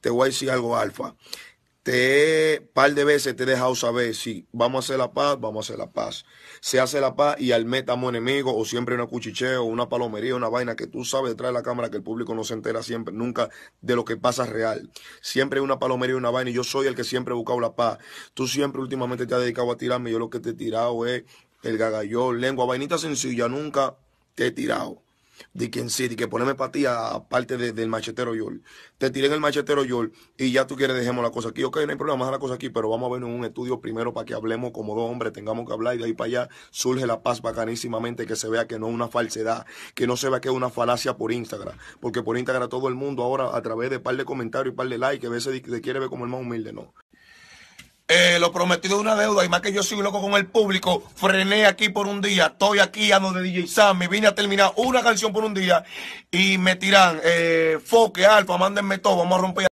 te voy a decir algo, Alfa. Te par de veces te he dejado saber si vamos a hacer la paz, vamos a hacer la paz. Se hace la paz y al mes enemigo, o siempre una cuchicheo, una palomería, una vaina que tú sabes detrás de la cámara que el público no se entera siempre, nunca de lo que pasa real. Siempre una palomería, una vaina, y yo soy el que siempre he buscado la paz. Tú siempre últimamente te has dedicado a tirarme, yo lo que te he tirado es el gagallón, lengua, vainita sencilla, nunca te he tirado de quien sí, de que poneme para ti aparte del machetero Yol. Te tiré en el machetero Yol y ya tú quieres dejemos la cosa aquí. Ok, no hay problema, dejar la cosa aquí, pero vamos a vernos en un estudio primero para que hablemos como dos hombres, tengamos que hablar y de ahí para allá surge la paz bacanísimamente, que se vea que no es una falsedad, que no se vea que es una falacia por Instagram, porque por Instagram todo el mundo ahora a través de par de comentarios y par de likes, a veces te quiere ver como el más humilde, no. Eh, lo prometido de una deuda y más que yo soy loco con el público, frené aquí por un día, estoy aquí a donde DJ Sammy, vine a terminar una canción por un día y me tiran eh, foque, alfa, mándenme todo, vamos a romper.